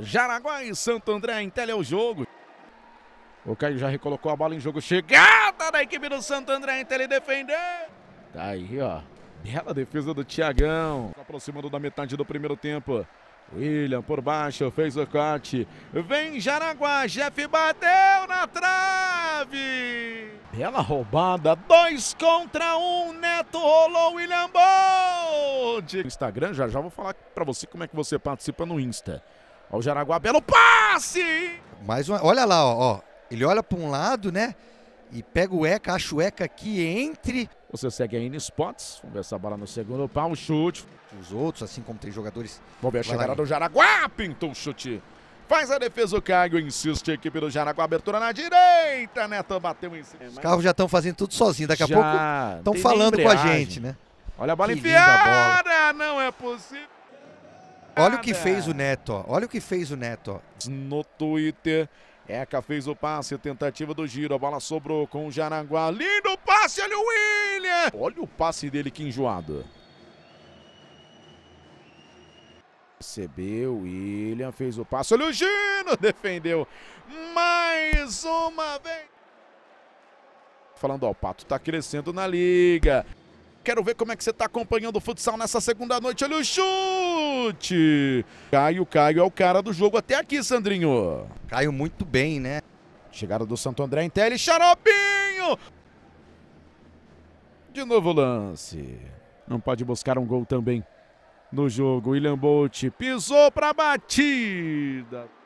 Jaraguá e Santo André em tele é o jogo. O Caio já recolocou a bola em jogo. Chegada da equipe do Santo André em tele defender. Tá aí, ó. Bela defesa do Tiagão. Aproximando da metade do primeiro tempo. William por baixo, fez o corte. Vem Jaraguá, Jeff bateu na trave. Bela roubada, dois contra um, Neto rolou, William Bold. Instagram, já já vou falar para você como é que você participa no Insta. Olha o Jaraguá, belo passe! Mais uma, olha lá, ó, ó. Ele olha para um lado, né? E pega o Eca, acha o Eca aqui entre. Você segue aí no Spots. Vamos ver essa bola no segundo pau, um chute. Os outros, assim como tem jogadores. Vamos ver a chegada do Jaraguá, pintou o chute. Faz a defesa o Caio, insiste a equipe do Jaraguá, abertura na direita, Neto bateu em cima. É, Os carros já estão fazendo tudo sozinho, daqui a pouco estão falando com a gente, né? Olha a bola que enfiada, bola. não é possível. Olha o que fez o Neto, olha o que fez o Neto. No Twitter, Eca fez o passe, tentativa do giro, a bola sobrou com o Jaraguá. Lindo passe, olha o William! Olha o passe dele, que enjoado. Recebeu, William fez o passe, olha o Gino, defendeu mais uma vez. Falando, ó, o Pato tá crescendo na liga. Quero ver como é que você está acompanhando o futsal nessa segunda noite. Olha o chute! Caio, Caio é o cara do jogo até aqui, Sandrinho. Caio muito bem, né? Chegada do Santo André em tele. Xaropinho! De novo o lance. Não pode buscar um gol também no jogo. William Bolt pisou para a batida.